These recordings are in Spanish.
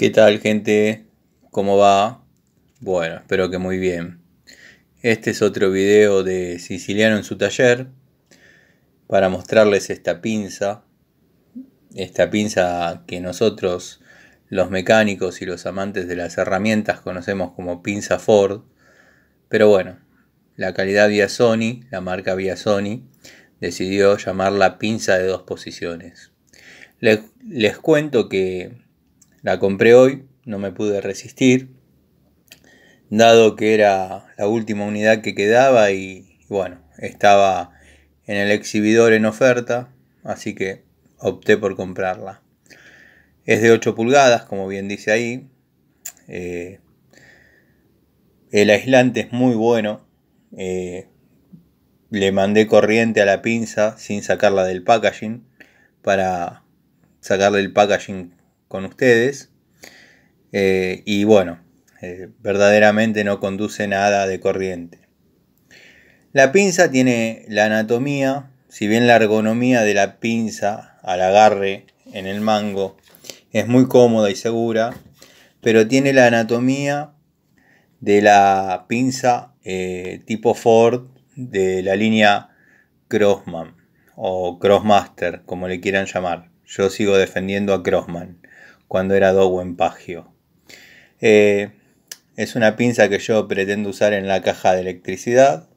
¿Qué tal gente? ¿Cómo va? Bueno, espero que muy bien. Este es otro video de Siciliano en su taller para mostrarles esta pinza. Esta pinza que nosotros, los mecánicos y los amantes de las herramientas, conocemos como pinza Ford. Pero bueno, la calidad vía Sony, la marca vía Sony, decidió llamarla pinza de dos posiciones. Les, les cuento que la compré hoy, no me pude resistir, dado que era la última unidad que quedaba y, bueno, estaba en el exhibidor en oferta, así que opté por comprarla. Es de 8 pulgadas, como bien dice ahí. Eh, el aislante es muy bueno. Eh, le mandé corriente a la pinza sin sacarla del packaging para sacarle el packaging con ustedes. Eh, y bueno, eh, verdaderamente no conduce nada de corriente. La pinza tiene la anatomía, si bien la ergonomía de la pinza al agarre en el mango es muy cómoda y segura, pero tiene la anatomía de la pinza eh, tipo Ford de la línea Crossman o Crossmaster, como le quieran llamar. Yo sigo defendiendo a Crossman cuando era Dogo en Pagio. Eh, es una pinza que yo pretendo usar en la caja de electricidad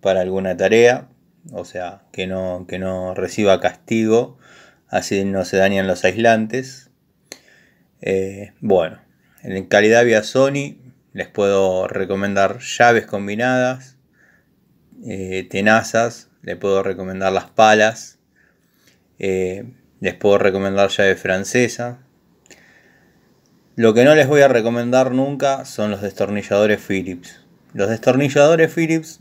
para alguna tarea, o sea, que no, que no reciba castigo, así no se dañan los aislantes. Eh, bueno, en calidad vía Sony les puedo recomendar llaves combinadas, eh, tenazas, les puedo recomendar las palas, les puedo recomendar llave francesa, lo que no les voy a recomendar nunca son los destornilladores Philips. Los destornilladores Philips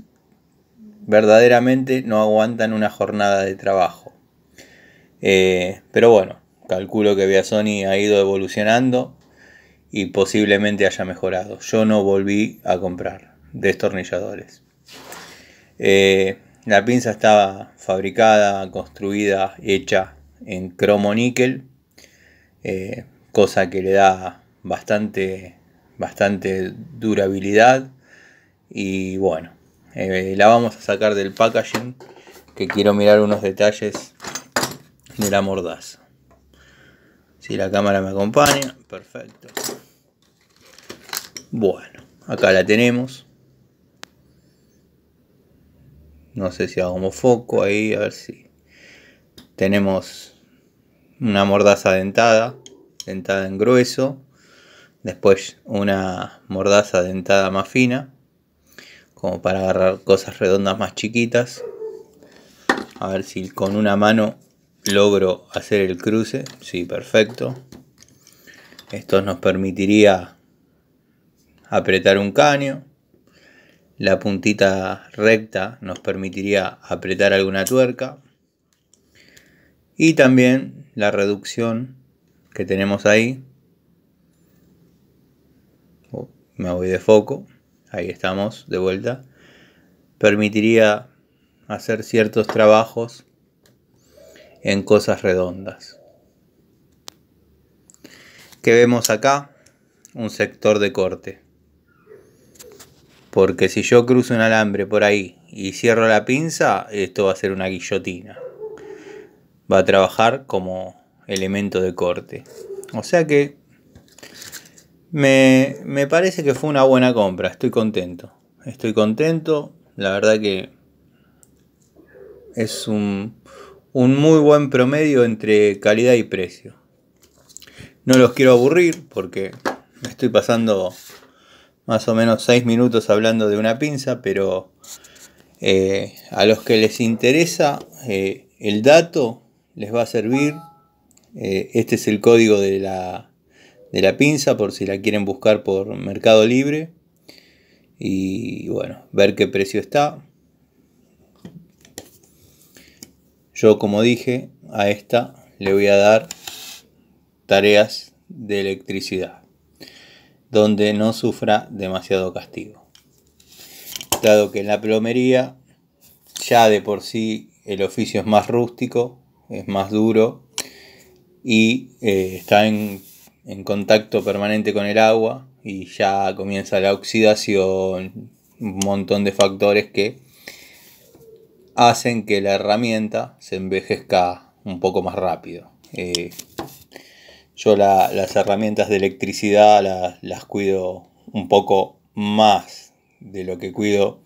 verdaderamente no aguantan una jornada de trabajo. Eh, pero bueno, calculo que Sony ha ido evolucionando y posiblemente haya mejorado. Yo no volví a comprar destornilladores. Eh, la pinza estaba fabricada, construida, hecha en cromo níquel, eh, cosa que le da bastante, bastante durabilidad y bueno, eh, la vamos a sacar del packaging que quiero mirar unos detalles de la mordaza. Si la cámara me acompaña, perfecto. Bueno, acá la tenemos. No sé si hago foco ahí, a ver si tenemos una mordaza dentada, dentada en grueso, Después una mordaza dentada más fina, como para agarrar cosas redondas más chiquitas. A ver si con una mano logro hacer el cruce. Sí, perfecto. Esto nos permitiría apretar un caño. La puntita recta nos permitiría apretar alguna tuerca. Y también la reducción que tenemos ahí me voy de foco, ahí estamos de vuelta, permitiría hacer ciertos trabajos en cosas redondas. ¿Qué vemos acá? Un sector de corte. Porque si yo cruzo un alambre por ahí y cierro la pinza, esto va a ser una guillotina. Va a trabajar como elemento de corte. O sea que me, parece que fue una buena compra, estoy contento. Estoy contento, la verdad que es un, muy buen promedio entre calidad y precio. No los quiero aburrir porque estoy pasando más o menos 6 minutos hablando de una pinza, pero eh, a los que les interesa eh, el dato les va a servir. Eh, este es el código de la, de la pinza por si la quieren buscar por Mercado Libre. Y bueno, ver qué precio está. Yo como dije, a esta le voy a dar tareas de electricidad, donde no sufra demasiado castigo. Dado que en la plomería ya de por sí el oficio es más rústico, es más duro y eh, está en en contacto permanente con el agua y ya comienza la oxidación, un montón de factores que hacen que la herramienta se envejezca un poco más rápido. Eh, yo las herramientas de electricidad las, cuido un poco más de lo que cuido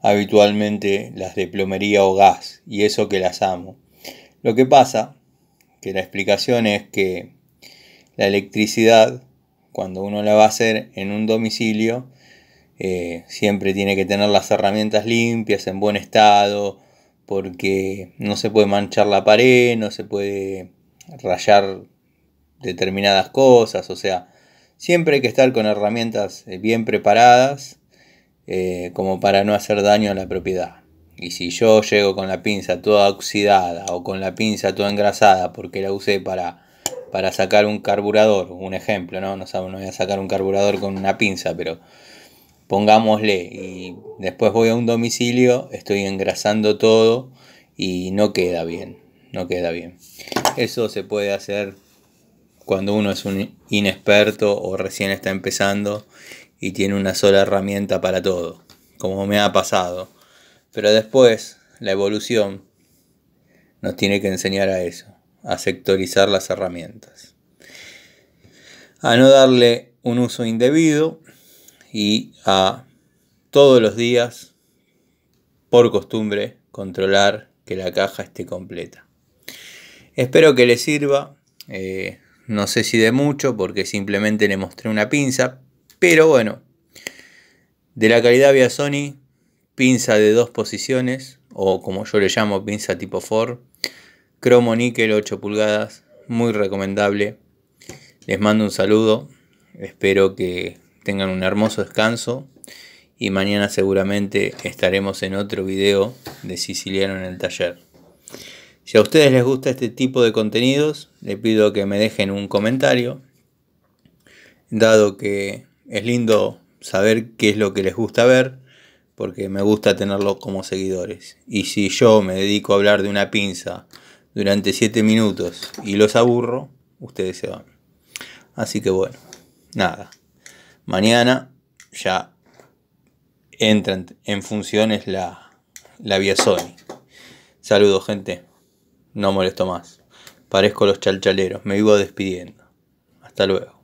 habitualmente las de plomería o gas y eso que las amo. Lo que pasa, que la explicación es que la electricidad, cuando uno la va a hacer en un domicilio, eh, siempre tiene que tener las herramientas limpias, en buen estado, porque no se puede manchar la pared, no se puede rayar determinadas cosas, o sea, siempre hay que estar con herramientas eh, bien preparadas eh, como para no hacer daño a la propiedad. Y si yo llego con la pinza toda oxidada o con la pinza toda engrasada porque la usé para para sacar un carburador, un ejemplo, ¿no? No, no voy a sacar un carburador con una pinza, pero pongámosle, y después voy a un domicilio, estoy engrasando todo y no queda bien, no queda bien. Eso se puede hacer cuando uno es un inexperto o recién está empezando y tiene una sola herramienta para todo, como me ha pasado. Pero después, la evolución nos tiene que enseñar a eso a sectorizar las herramientas, a no darle un uso indebido y a todos los días, por costumbre, controlar que la caja esté completa. Espero que les sirva, eh, no sé si de mucho porque simplemente le mostré una pinza, pero bueno, de la calidad via Sony, pinza de dos posiciones o como yo le llamo pinza tipo Ford, cromo níquel 8 pulgadas, muy recomendable. Les mando un saludo, espero que tengan un hermoso descanso y mañana seguramente estaremos en otro video de Siciliano en el taller. Si a ustedes les gusta este tipo de contenidos, les pido que me dejen un comentario, dado que es lindo saber qué es lo que les gusta ver, porque me gusta tenerlo como seguidores. Y si yo me dedico a hablar de una pinza, durante 7 minutos y los aburro, ustedes se van. Así que bueno, nada. Mañana ya entran en funciones la, la vía Sony. Saludos, gente. No molesto más. Parezco los chalchaleros. Me vivo despidiendo. Hasta luego.